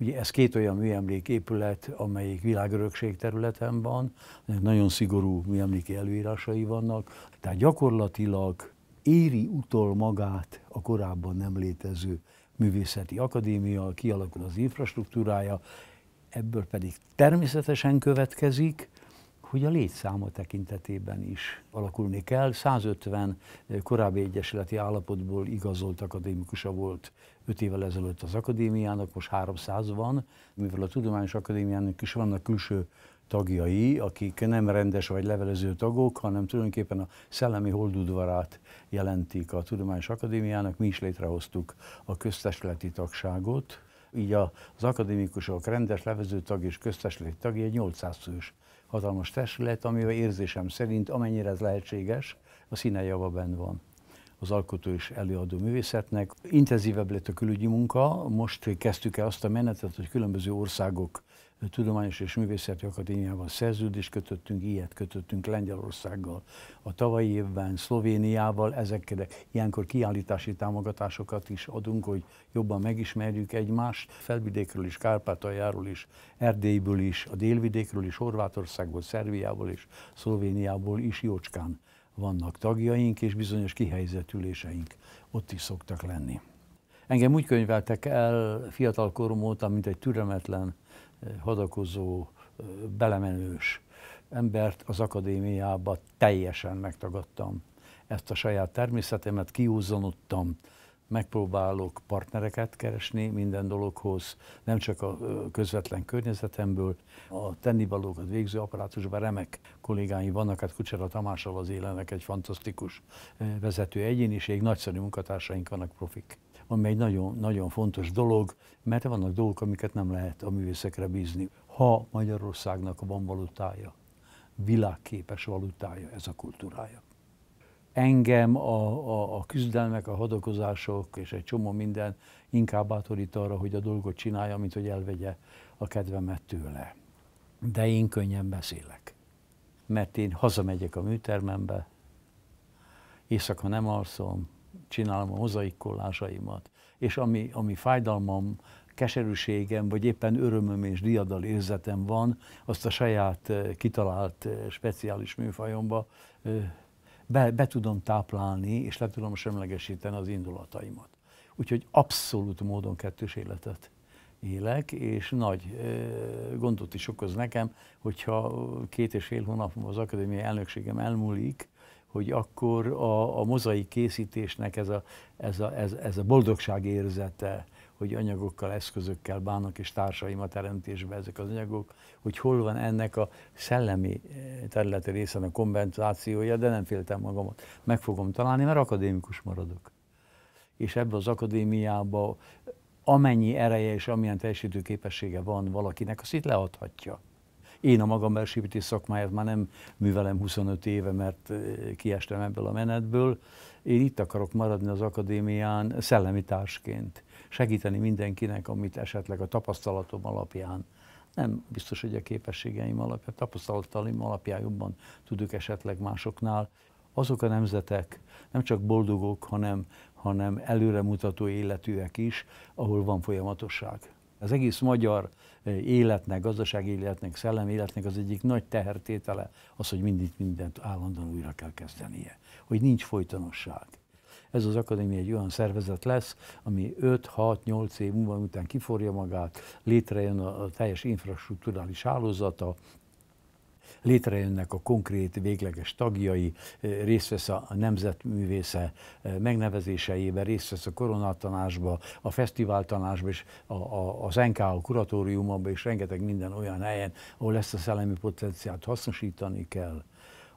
Ugye ez két olyan műemléképület, amelyik világörökség területen van, nagyon szigorú műemléki előírásai vannak, tehát gyakorlatilag éri utol magát a korábban nem létező művészeti akadémia, kialakul az infrastruktúrája, ebből pedig természetesen következik, hogy a létszáma tekintetében is alakulni kell. 150 korábbi egyesületi állapotból igazolt akadémikusa volt 5 évvel ezelőtt az akadémiának, most 300 van, mivel a Tudományos Akadémiának is vannak külső tagjai, akik nem rendes vagy levelező tagok, hanem tulajdonképpen a szellemi holdudvarát jelentik a Tudományos Akadémiának. Mi is létrehoztuk a köztesületi tagságot, így az akadémikusok rendes levező tag és köztesületi tagja egy 800 fős hatalmas testület, a érzésem szerint, amennyire ez lehetséges, a színe java benn van az alkotó és előadó művészetnek. Intenzívebb lett a külügyi munka, most kezdtük el azt a menetet, hogy különböző országok Tudományos és Művészeti Akadémiával szerződést kötöttünk, ilyet kötöttünk Lengyelországgal a tavalyi évben, Szlovéniával, ezekkel ilyenkor kiállítási támogatásokat is adunk, hogy jobban megismerjük egymást. Felvidékről is, Kárpátaljáról is, Erdélyből is, a délvidékről is, Horvátországból, Szerviából és Szlovéniából is jócskán vannak tagjaink, és bizonyos kihelyzetüléseink ott is szoktak lenni. Engem úgy könyveltek el fiatal korom óta, mint egy türemetlen hadakozó, belemenős embert az akadémiába teljesen megtagadtam. Ezt a saját természetemet kiúzanodtam, megpróbálok partnereket keresni minden dologhoz, nem csak a közvetlen környezetemből. A tennivalókat végző apparátusban remek kollégáim vannak, hát Kucsera Tamással az élenek egy fantasztikus vezető egyéniség, nagyszerű munkatársaink vannak profik ami egy nagyon, nagyon fontos dolog, mert vannak dolgok, amiket nem lehet a művészekre bízni. Ha Magyarországnak van valutája, világképes valutája, ez a kultúrája. Engem a, a, a küzdelmek, a hadakozások és egy csomó minden inkább bátorít arra, hogy a dolgot csinálja, mint hogy elvegye a kedvemet tőle. De én könnyen beszélek, mert én hazamegyek a műtermembe, éjszaka nem alszom, csinálom a mozaikkollásaimat, és ami, ami fájdalmam, keserűségem, vagy éppen örömöm és diadal érzetem van, azt a saját eh, kitalált eh, speciális műfajomba eh, be, be tudom táplálni, és le tudom semlegesíteni az indulataimat. Úgyhogy abszolút módon kettős életet élek, és nagy gondot is okoz nekem, hogyha két és fél hónapom az akadémiai elnökségem elmúlik, hogy akkor a, a mozai készítésnek ez a, ez, a, ez, ez a boldogság érzete, hogy anyagokkal, eszközökkel bánok, és társaim a teremtésbe ezek az anyagok, hogy hol van ennek a szellemi eh, területi részen a kompenzációja, de nem féltem magamat. Meg fogom találni, mert akadémikus maradok. És ebbe az akadémiába amennyi ereje és amilyen teljesítő képessége van valakinek, azt itt leadhatja. Én a magam belsépítés szakmáját már nem művelem 25 éve, mert kiestem ebből a menetből. Én itt akarok maradni az akadémián szellemi társként, segíteni mindenkinek, amit esetleg a tapasztalatom alapján nem biztos, hogy a képességeim alapján, tapasztalataim alapján jobban tudok esetleg másoknál. Azok a nemzetek nem csak boldogok, hanem, hanem előremutató életűek is, ahol van folyamatosság az egész magyar eh, életnek, gazdasági életnek, szellemi életnek az egyik nagy tehertétele az, hogy mindig mindent állandóan újra kell kezdenie, hogy nincs folytonosság. Ez az akadémia egy olyan szervezet lesz, ami 5-6-8 év múlva után kiforja magát, létrejön a teljes infrastruktúrális hálózata, létrejönnek a konkrét végleges tagjai, eh, részt vesz a nemzetművésze eh, megnevezéseibe, részt vesz a koronatanásba, a fesztiváltanásba és a, a, az NKO kuratóriumban és rengeteg minden olyan helyen, ahol ezt a szellemi potenciált hasznosítani kell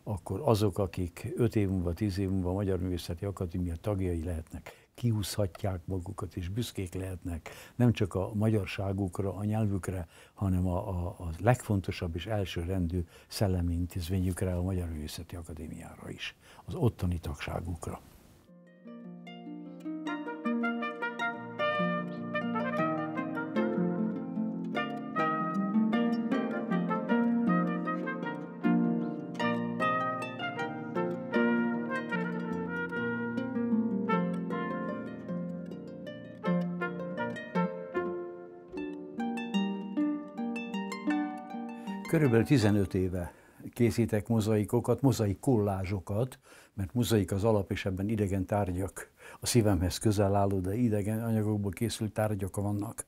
akkor azok, akik 5 év múlva, 10 év múlva a Magyar Művészeti Akadémia tagjai lehetnek kiúszhatják magukat, és büszkék lehetnek nem csak a magyarságukra, a nyelvükre, hanem a, a, a legfontosabb és elsőrendű szellemi intézményükre, a Magyar Művészeti Akadémiára is, az ottani tagságukra. Körülbelül 15 éve készítek mozaikokat, mozaik kollázsokat, mert mozaik az alap, és ebben idegen tárgyak, a szívemhez közel álló, de idegen anyagokból készült tárgyak vannak.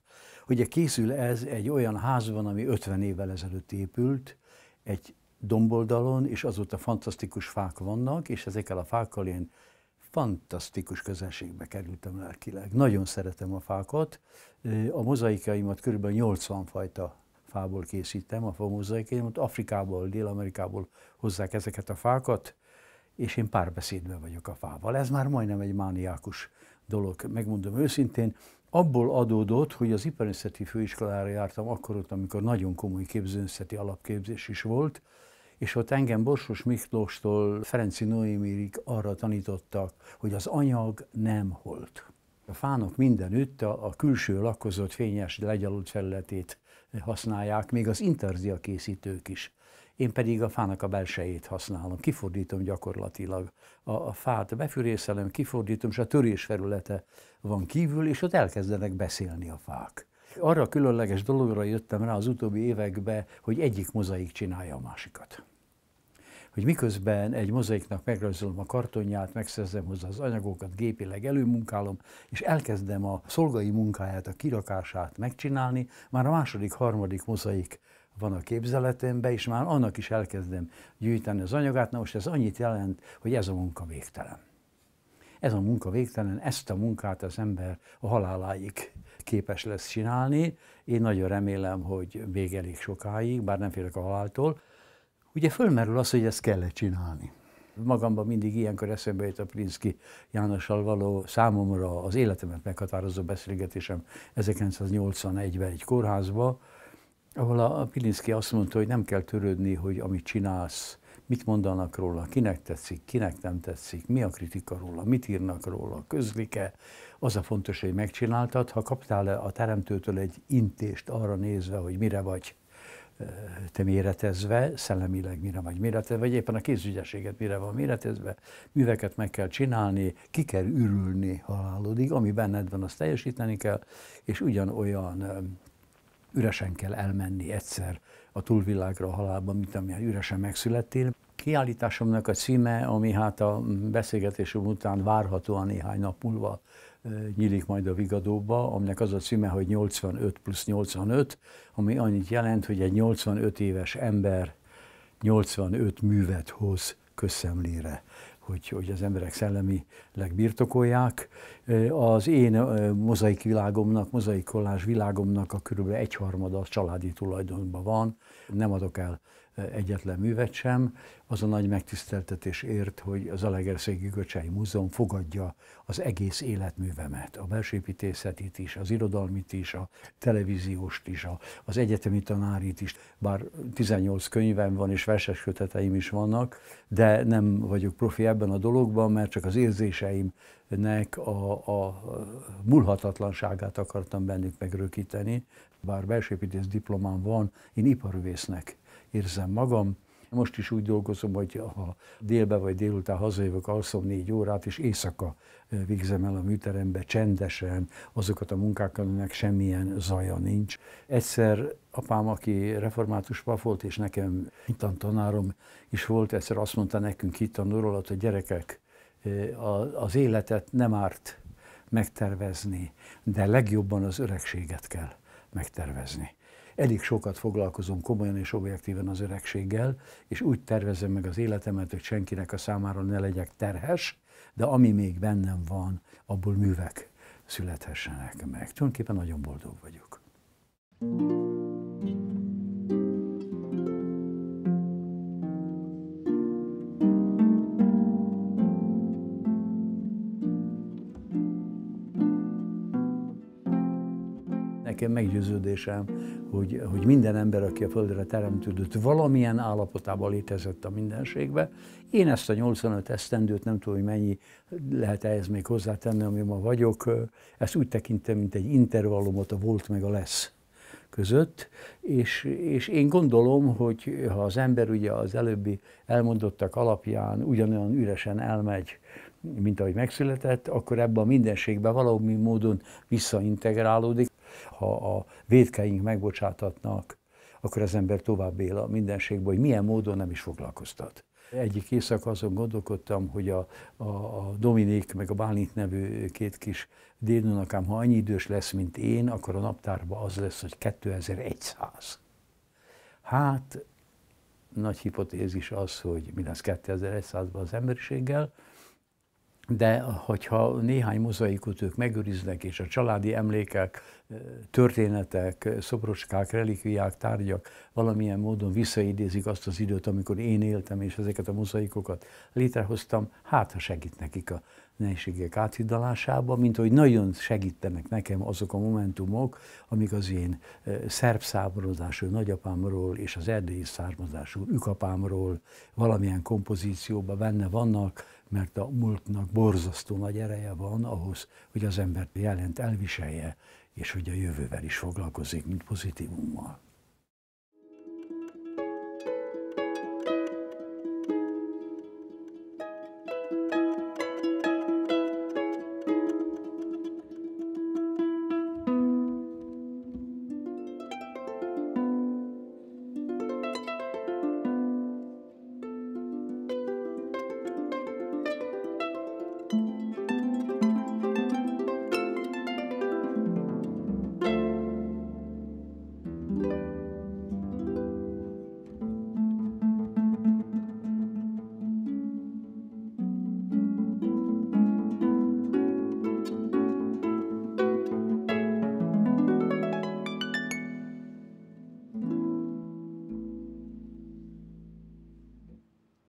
Ugye készül ez egy olyan házban, ami 50 évvel ezelőtt épült, egy domboldalon, és azóta fantasztikus fák vannak, és ezekkel a fákkal én fantasztikus közelségbe kerültem lelkileg. Nagyon szeretem a fákat. A mozaikaimat körülbelül 80 fajta fából készítem, a famózaiként, Afrikából, Dél-Amerikából hozzák ezeket a fákat, és én párbeszédben vagyok a fával. Ez már majdnem egy mániákus dolog, megmondom őszintén. Abból adódott, hogy az iparművészeti főiskolára jártam akkor ott, amikor nagyon komoly képzőnszeti alapképzés is volt, és ott engem Borsos Miklóstól Ferenci Noémirig arra tanítottak, hogy az anyag nem holt. A fának mindenütt a, a külső lakozott fényes legyalult felületét használják, még az interzia készítők is. Én pedig a fának a belsejét használom, kifordítom gyakorlatilag. A, a fát befűrészelem, kifordítom, és a törésfelülete van kívül, és ott elkezdenek beszélni a fák. Arra különleges dologra jöttem rá az utóbbi években, hogy egyik mozaik csinálja a másikat hogy miközben egy mozaiknak megrajzolom a kartonját, megszerzem hozzá az anyagokat, gépileg előmunkálom, és elkezdem a szolgai munkáját, a kirakását megcsinálni, már a második, harmadik mozaik van a képzeletemben, és már annak is elkezdem gyűjteni az anyagát. Na most ez annyit jelent, hogy ez a munka végtelen. Ez a munka végtelen, ezt a munkát az ember a haláláig képes lesz csinálni. Én nagyon remélem, hogy még elég sokáig, bár nem félek a haláltól, Ugye fölmerül az, hogy ezt kell -e csinálni. Magamban mindig ilyenkor eszembe jut a Prinszki Jánossal való számomra az életemet meghatározó beszélgetésem 1981-ben egy kórházba, ahol a Pilinszki azt mondta, hogy nem kell törődni, hogy amit csinálsz, mit mondanak róla, kinek tetszik, kinek nem tetszik, mi a kritika róla, mit írnak róla, közlik-e. Az a fontos, hogy megcsináltad, ha kaptál -e a teremtőtől egy intést arra nézve, hogy mire vagy, te méretezve, szellemileg mire vagy méretezve, vagy éppen a kézügyességet mire van méretezve, műveket meg kell csinálni, ki kell ürülni halálodig, ami benned van, azt teljesíteni kell, és ugyanolyan üresen kell elmenni egyszer a túlvilágra, a halálba, mint amilyen üresen megszülettél. Kiállításomnak a címe, ami hát a beszélgetésünk után várhatóan néhány nap múlva nyílik majd a Vigadóba, aminek az a címe, hogy 85 plusz 85, ami annyit jelent, hogy egy 85 éves ember 85 művet hoz köszemlére, hogy, hogy az emberek szellemileg birtokolják. Az én mozaik világomnak, mozaik kollás világomnak a körülbelül egyharmada családi tulajdonban van. Nem adok el egyetlen művet sem. Az a nagy megtiszteltetés ért, hogy az Alegerszegi Göcsei Múzeum fogadja az egész életművemet, a belsőépítészetit is, az irodalmit is, a televízióst is, az egyetemi tanárit is, bár 18 könyvem van és verses köteteim is vannak, de nem vagyok profi ebben a dologban, mert csak az érzéseimnek a, a múlhatatlanságát akartam bennük megrökíteni. Bár belsőépítész diplomám van, én iparvésznek érzem magam. Most is úgy dolgozom, hogy ha délbe vagy délután hazajövök, alszom négy órát, és éjszaka végzem el a műterembe csendesen azokat a munkákat, aminek semmilyen zaja nincs. Egyszer apám, aki református pap volt, és nekem tanárom is volt, egyszer azt mondta nekünk itt a nurolat, hogy gyerekek, az életet nem árt megtervezni, de legjobban az öregséget kell megtervezni. Elég sokat foglalkozom komolyan és objektíven az öregséggel, és úgy tervezem meg az életemet, hogy senkinek a számára ne legyek terhes, de ami még bennem van, abból művek születhessenek meg. Tulajdonképpen nagyon boldog vagyok. thank you Egyébként meggyőződésem, hogy, hogy minden ember, aki a Földre teremtődött, valamilyen állapotában létezett a mindenségbe. Én ezt a 85 esztendőt, nem tudom, hogy mennyi lehet ehhez még hozzátenni, ami ma vagyok, ezt úgy tekintem, mint egy intervallumot a volt meg a lesz között, és, és én gondolom, hogy ha az ember ugye az előbbi elmondottak alapján ugyanolyan üresen elmegy, mint ahogy megszületett, akkor ebben a mindenségbe valami módon visszaintegrálódik ha a védkeink megbocsátatnak, akkor az ember tovább él a mindenségben, hogy milyen módon nem is foglalkoztat. Egyik éjszaka azon gondolkodtam, hogy a, a, a Dominik meg a Bálint nevű két kis dédunakám, ha annyi idős lesz, mint én, akkor a naptárban az lesz, hogy 2100. Hát, nagy hipotézis az, hogy mi lesz 2100-ban az emberiséggel, de hogyha néhány mozaikot ők megőriznek, és a családi emlékek, történetek, szobroskák, relikviák, tárgyak valamilyen módon visszaidézik azt az időt, amikor én éltem, és ezeket a mozaikokat létrehoztam, hát ha segít nekik a nehézségek áthidalásába, mint hogy nagyon segítenek nekem azok a momentumok, amik az én szerb száborozású nagyapámról és az erdélyi származású ükapámról valamilyen kompozícióban benne vannak, mert a múltnak borzasztó nagy ereje van ahhoz, hogy az embert jelent elviselje, és hogy a jövővel is foglalkozik, mint pozitívummal.